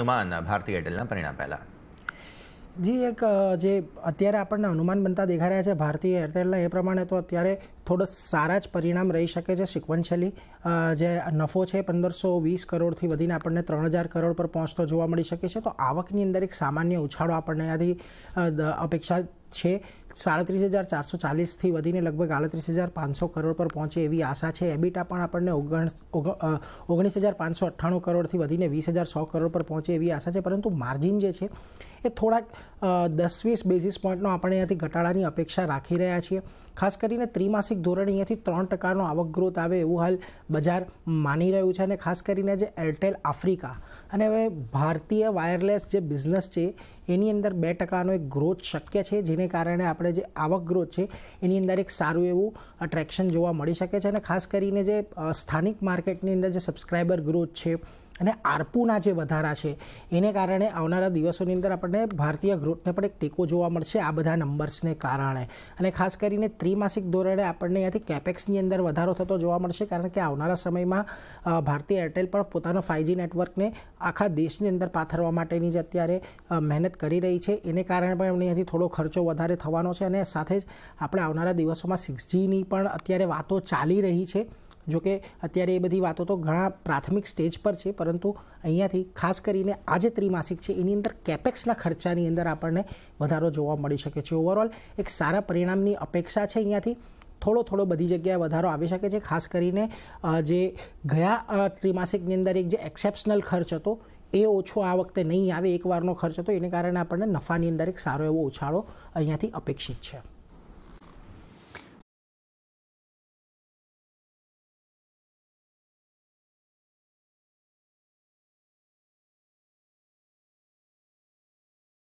અનુમાન ભારતીય એરટેલના પરિણામ પહેલા જી એક જે અત્યારે આપણને અનુમાન બનતા દેખાઈ રહ્યા છે ભારતીય એરટેલના એ પ્રમાણે તો અત્યારે થોડો સારા જ પરિણામ રહી શકે છે સિક્વન્શિયલી જે નફો છે પંદરસો વીસ કરોડથી વધીને આપણને ત્રણ હજાર કરોડ પર પહોંચતો જોવા મળી શકે છે તો આવકની અંદર એક સામાન્ય ઉછાળો આપણને આથી અપેક્ષા છે સાડત્રીસ હજાર ચારસો ચાલીસથી વધીને લગભગ આડત્રીસ હજાર પાંચસો કરોડ પર પહોંચે એવી આશા છે એબિટા પણ આપણને ઓગણ ઓગણીસ હજાર પાંચસો અઠ્ઠાણું કરોડથી વધીને વીસ હજાર સો કરોડ પર પહોંચે એવી આશા છે પરંતુ માર્જિન જે છે એ થોડાક દસ વીસ બેઝિસ પોઈન્ટનો આપણે અહીંયાથી ઘટાડાની અપેક્ષા રાખી રહ્યા છીએ ખાસ કરીને ત્રિમાસિક ધોરણે અહીંયાથી ત્રણ ટકાનો આવક ગ્રોથ આવે એવું હાલ બજાર માની રહ્યું છે અને ખાસ કરીને જે એરટેલ આફ્રિકા અને હવે ભારતીય વાયરલેસ જે બિઝનેસ છે એની અંદર બે ટકાનો એક ગ્રોથ શક્ય છે જેને એને કારણે આપણે જે આવક ગ્રોથ છે એની અંદર એક સારું એવું અટ્રેક્શન જોવા મળી શકે છે અને ખાસ કરીને જે સ્થાનિક માર્કેટની અંદર જે સબસ્ક્રાઈબર ગ્રોથ છે અને આરપુના જે વધારા છે એને કારણે આવનારા દિવસોની અંદર આપણને ભારતીય ગ્રોથને પણ એક ટેકો જોવા મળશે આ બધા નંબર્સને કારણે અને ખાસ કરીને ત્રિમાસિક ધોરણે આપણને અહીંયાથી કેપેક્સની અંદર વધારો થતો જોવા મળશે કારણ કે આવનારા સમયમાં ભારતીય એરટેલ પણ પોતાનો ફાઇવજી નેટવર્કને આખા દેશની અંદર પાથરવા માટેની જે અત્યારે મહેનત કરી રહી છે એને કારણે પણ એમને અહીંથી થોડો ખર્ચો વધારે થવાનો છે અને સાથે જ આપણે આવનારા દિવસોમાં સિક્સ જીની પણ અત્યારે વાતો ચાલી રહી છે જોકે અત્યારે એ બધી વાતો તો ઘણા પ્રાથમિક સ્ટેજ પર છે પરંતુ અહીંયાથી ખાસ કરીને આ જે ત્રિમાસિક છે એની અંદર કેપેક્સના ખર્ચાની અંદર આપણને વધારો જોવા મળી શકે છે ઓવરઓલ એક સારા પરિણામની અપેક્ષા છે અહીંયાથી થોડો થોડો બધી જગ્યાએ વધારો આવી શકે છે ખાસ કરીને જે ગયા ત્રિમાસિકની અંદર એક જે એક્સેપ્શનલ ખર્ચ હતો એ ઓછો આ વખતે નહીં આવે એકવારનો ખર્ચ હતો એને કારણે આપણને નફાની અંદર એક સારો એવો ઉછાળો અહીંયાથી અપેક્ષિત છે